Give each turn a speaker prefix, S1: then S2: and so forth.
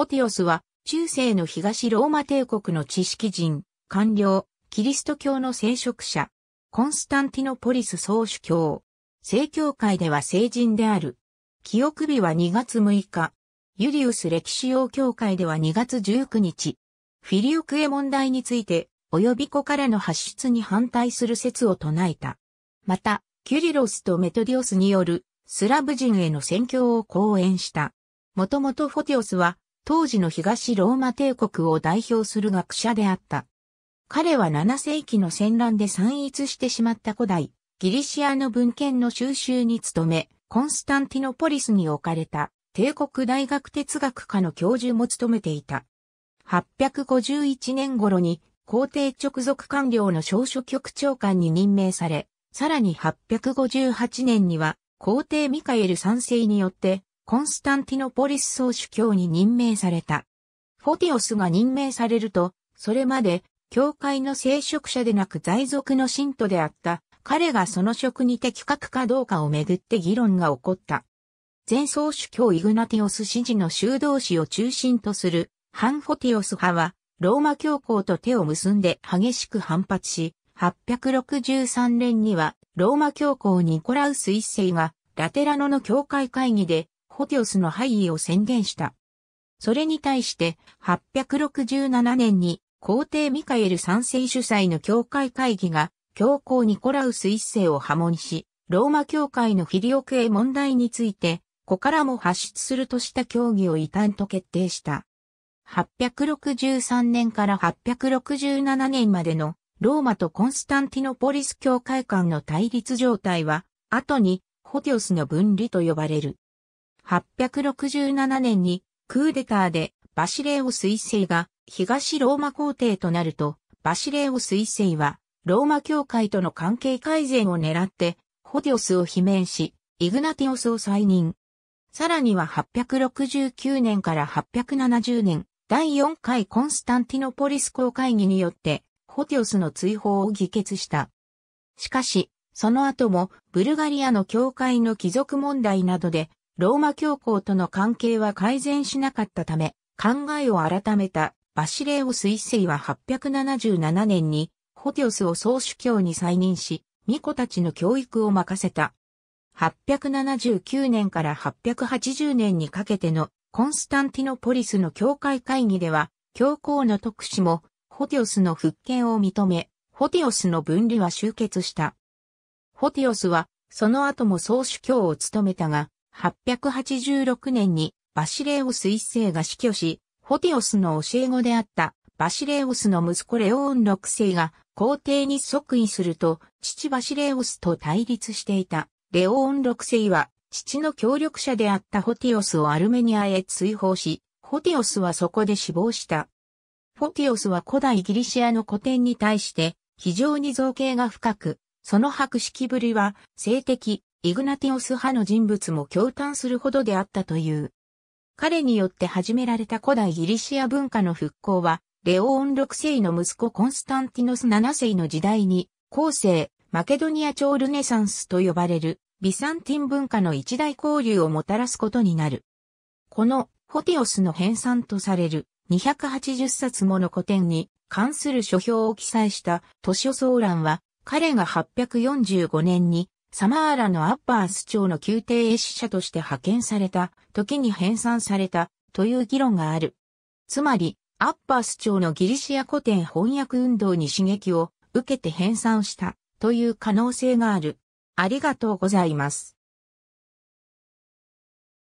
S1: ホティオスは、中世の東ローマ帝国の知識人、官僚、キリスト教の聖職者、コンスタンティノポリス総主教。聖教会では聖人である。記憶日は2月6日。ユリウス歴史用教会では2月19日。フィリオクエ問題について、及び子からの発出に反対する説を唱えた。また、キュリロスとメトディオスによるスラブ人への宣教を講演した。もともとフォティオスは当時の東ローマ帝国を代表する学者であった。彼は7世紀の戦乱で散逸してしまった古代、ギリシアの文献の収集に努め、コンスタンティノポリスに置かれた帝国大学哲学科の教授も務めていた。851年頃に皇帝直属官僚の少書局長官に任命され、さらに858年には皇帝ミカエル3世によってコンスタンティノポリス総主教に任命された。フォティオスが任命されると、それまで、教会の聖職者でなく在属の信徒であった、彼がその職に的確かどうかをめぐって議論が起こった。前総主教イグナティオス支持の修道士を中心とする、ハンフォティオス派は、ローマ教皇と手を結んで激しく反発し、863年には、ローマ教皇ニコラウス一世が、ラテラノの教会会議で、ホテオスの敗位を宣言した。それに対して867年に皇帝ミカエル三世主催の教会会議が教皇ニコラウス一世を破門し、ローマ教会のフィリオクエ問題について、子からも発出するとした協議を異端と決定した。863年から867年までのローマとコンスタンティノポリス教会間の対立状態は、後にホテオスの分離と呼ばれる。867年にクーデターでバシレオ彗星が東ローマ皇帝となると、バシレオ彗星はローマ教会との関係改善を狙ってホディオスを罷免し、イグナティオスを再任。さらには869年から870年、第4回コンスタンティノポリス公会議によって、ホティオスの追放を議決した。しかし、その後も、ブルガリアの教会の貴族問題などで、ローマ教皇との関係は改善しなかったため、考えを改めたバシレオス一世は877年にホテオスを総主教に再任し、巫女たちの教育を任せた。879年から880年にかけてのコンスタンティノポリスの教会会議では、教皇の特使もホテオスの復権を認め、ホテオスの分離は終結した。ホテオスは、その後も総主教を務めたが、886年にバシレオス一世が死去し、ホティオスの教え子であったバシレオスの息子レオーン六世が皇帝に即位すると、父バシレオスと対立していたレオーン六世は、父の協力者であったホティオスをアルメニアへ追放し、ホティオスはそこで死亡した。ホティオスは古代ギリシアの古典に対して非常に造形が深く、その博識ぶりは性的、イグナティオス派の人物も共嘆するほどであったという。彼によって始められた古代ギリシア文化の復興は、レオーン6世の息子コンスタンティノス7世の時代に、後世、マケドニア朝ルネサンスと呼ばれる、ビサンティン文化の一大交流をもたらすことになる。この、ホティオスの編纂とされる、280冊もの古典に関する書評を記載した図書総覧は、彼が845年にサマーラのアッパース町の宮廷絵師者として派遣された、時に編纂された、という議論がある。つまり、アッパース町のギリシア古典翻訳運動に刺激を受けて編纂した、という可能性がある。ありがとうございます。